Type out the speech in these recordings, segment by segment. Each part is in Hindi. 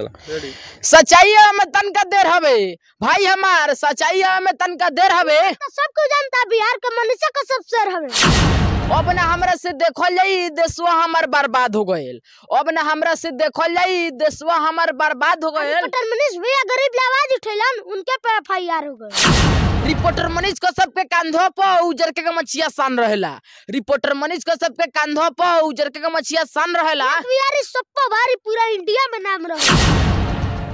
चलो सच्चाई में तनका देर हवे भाई हमार सच्चाई में तनका देर हवे सब सबको जानता बिहार का मनुष्य का सब सर हवे अब ना हमरा से देखल जाई देशवा हमर बर्बाद हो गईल अब ना हमरा से देखल जाई देशवा हमर बर्बाद हो गईल रिपोर्टर मनीष भैया गरीब आवाज उठेलन उनके पे एफआईआर हो गए रिपोर्टर मनीष को सबके कांधों पर उजर के गमछिया सान रहेला रिपोर्टर मनीष को सबके कांधों पर उजर के गमछिया सान रहेला यार सब पर भारी पूरा इंडिया में नाम रहे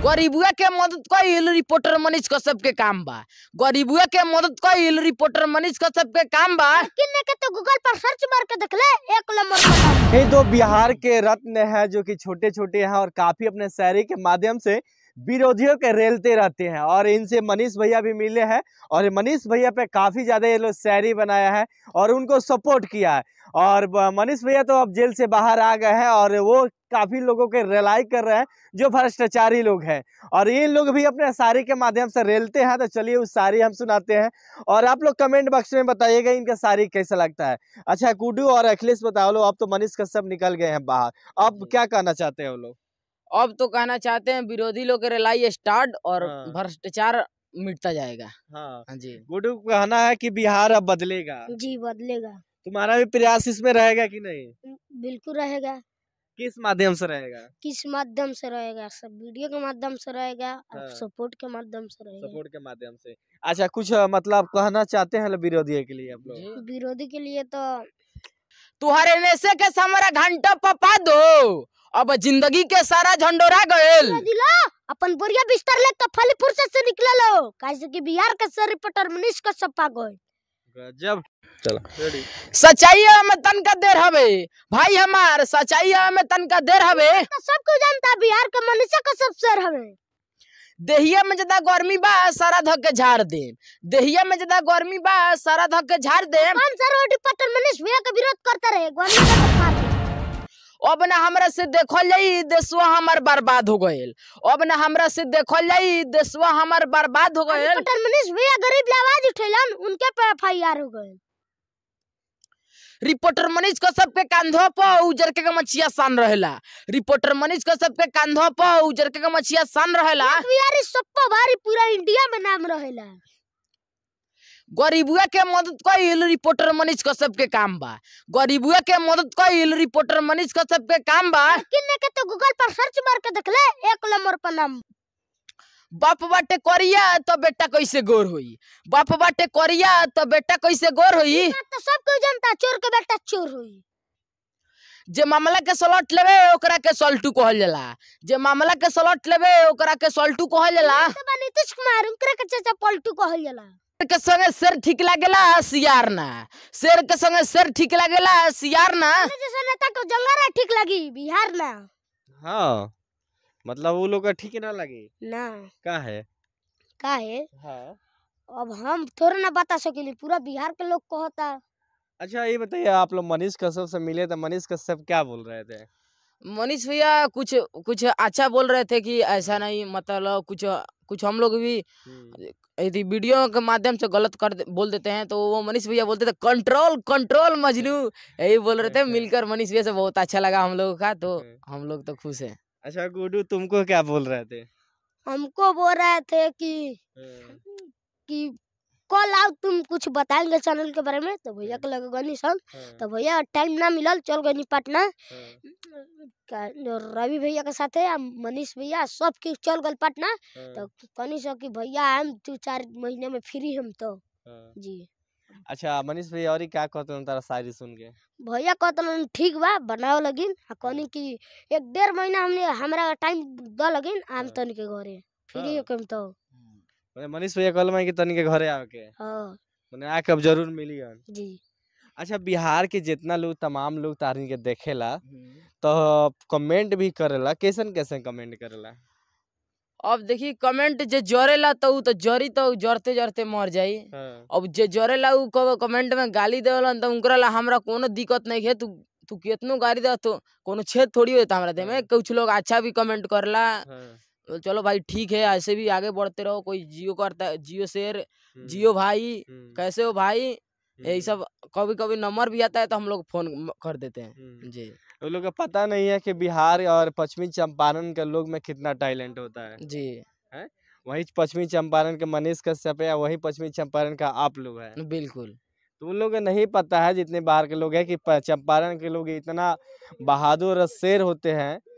गरीबुआ के मदद कईल रिपोर्टर मनीष कश्यप के काम बा गरीबुआ के मदद कईल रिपोर्टर मनीष कश्यप के काम बा किन्ने के तो गूगल पर सर्च मार के देख ले एक नंबर ये दो बिहार के रत्न है जो कि छोटे छोटे हैं और काफी अपने शायरी के माध्यम से विरोधियों के रेलते रहते हैं और इनसे मनीष भैया भी मिले हैं और मनीष भैया पे काफ़ी ज़्यादा ये लोग शायरी बनाया है और उनको सपोर्ट किया है और मनीष भैया तो अब जेल से बाहर आ गए हैं और वो काफ़ी लोगों के रिलाई कर रहे हैं जो भ्रष्टाचारी लोग हैं और ये लोग भी अपने साड़ी के माध्यम से रेलते हैं तो चलिए उस साड़ी हम सुनाते हैं और आप लोग कमेंट बॉक्स में बताइएगा इनका सारी कैसा लगता है अच्छा कुडू और अखिलेश बताओ लो अब तो मनीष कश्यप निकल गए हैं बाहर अब क्या कहना चाहते हैं वो लोग अब तो कहना चाहते हैं विरोधी लोग रिलाई स्टार्ट और हाँ। भ्रष्टाचार मिटता जाएगा हाँ, हाँ जी गुडू कहना है कि बिहार अब बदलेगा जी बदलेगा तुम्हारा भी प्रयास इसमें रहेगा कि नहीं बिल्कुल रहेगा किस माध्यम से रहेगा किस माध्यम से रहेगा सब वीडियो के माध्यम से रहेगा हाँ। सपोर्ट के माध्यम से रहेगा सपोर्ट के माध्यम से अच्छा कुछ मतलब कहना चाहते हैं विरोधी के लिए विरोधी के लिए तो तुम्हारे नेसे के हमारा घंटा पपा दो अब जिंदगी के सारा झंडोरा गए अपन बोरिया बिस्तर लेकर फलीपुर से निकल लो कैसे की बिहार का सर रिपोर्टर मनीष का सपा गए गजब चलो सच्चाई में तन का देर हवे भाई हमार सच्चाई में तन का देर हवे तो सबको जानता बिहार का मनुष्य का सब सर हवे देहिया में ज्यादा गर्मी बा सारा धक के झाड़ दे देहिया में ज्यादा गर्मी बा सारा धक के झाड़ दे हम सर रोटी पटर तो मनीष भैया का विरोध करता रहे गर्मी का तो अब ना हमरा से देखल जाई देशवा हमर बर्बाद हो गए अब ना हमरा से देखल जाई देशवा हमर बर्बाद हो गए मनीष भैया गरीब आवाज उठेलन उनके पे एफआईआर हो गए रिपोर्टर मनीष को सबके कांधों पर उजर के मछिया सान रहेला रिपोर्टर मनीष को सबके कांधों पर उजर के मछिया सान रहेला सब पर भारी पूरा इंडिया में नाम रहेला गरीबुआ के मदद कैल रिपोर्टर मनीष कश्यप के काम बा गरीबुआ के मदद कैल रिपोर्टर मनीष कश्यप के काम बा किने के तो गूगल पर सर्च मार के देख ले एक नंबर पर नाम बाप बाटे करिया तो बेटा कैसे गोर होई बाप बाटे करिया तो बेटा कैसे गोर होई तो सब कोई जनता चोर के बेटा चोर होई जे मामला के सलट लेबे ओकरा के सलटू कहल जाला जे मामला के सलट लेबे ओकरा के सलटू कहल जाला तो नीतीश कुमार ओकरा के चाचा पलटू कहल जाला के संगे शेर ठीक लागेला सियार ना शेर के संगे शेर ठीक लागेला सियार ना जैसे नेता को जंगरा ठीक लगी बिहार ना हां मतलब वो लोग का ठीक ना लगी ना का है का है हां अब हम थोड़ा ना बता सके सकेली पूरा बिहार के लोग कहता अच्छा ये बताइए आप लोग मनीष कश्यप से मिले तो मनीष कश्यप क्या बोल रहे थे मनीष भैया कुछ कुछ अच्छा बोल रहे थे कि ऐसा नहीं मतलब कुछ कुछ हम लोग भी यदि वीडियो के माध्यम से गलत कर बोल देते हैं तो वो मनीष भैया बोलते थे कंट्रोल कंट्रोल मजनू यही बोल रहे थे मिलकर मनीष भैया से बहुत अच्छा लगा हम लोगों का तो हम लोग तो खुश हैं अच्छा गुडू तुमको क्या बोल रहे थे हमको बोल रहे थे कि कि कल आओ तुम कुछ बताएंगे चैनल के बारे में तो भैया के हम्म। लगे गनी संग हम्म। तो भैया टाइम ना मिलल चल गनी पटना हम्म। रवि भैया के साथे मनीष भैया सब चल गल पटना तो कनी सो कि भैया आए दो चार महीने में फ्री हम तो जी अच्छा मनीष भैया और क्या हैं तारा शायरी सुन के भैया हैं ठीक बा बनाओ लगिन कहनी कि एक डेढ़ महीना हमने हमारा टाइम द लगिन आम तन के घरे फ्री हो कम तो मने मनीष भैया कल कहल कि तनी के घरे आके हां मने आके अब जरूर मिली हन जी अच्छा बिहार के जितना लोग तमाम लोग तारिन के देखेला हम्म। तो कमेंट भी करेला कैसन कैसन कमेंट करेला अब देखी कमेंट जे जरेला तो तो जरी तो जरते जरते मर जाई हाँ। अब जे जरेला उ कमेंट में गाली देवलन तो उनकरा ला हमरा कोनो दिक्कत नहीं है तू तू कितनो गाली दे तो कोनो छेद थोड़ी होता हमरा दे में हाँ। कुछ लोग अच्छा भी कमेंट करला हाँ। चलो भाई ठीक है ऐसे भी आगे बढ़ते रहो कोई जियो करता जियो शेर जियो भाई कैसे हो भाई यही सब कभी कभी नंबर भी आता है तो हम लोग फोन कर देते हैं जी उन लोग का पता नहीं है कि बिहार और पश्चिमी चंपारण के लोग में कितना टैलेंट होता है जी है वही पश्चिमी चंपारण के मनीष कश्यप है वही पश्चिमी चंपारण का आप लोग है बिल्कुल तो उन लोगों नहीं पता है जितने बाहर के लोग है कि चंपारण के लोग इतना बहादुर शेर होते हैं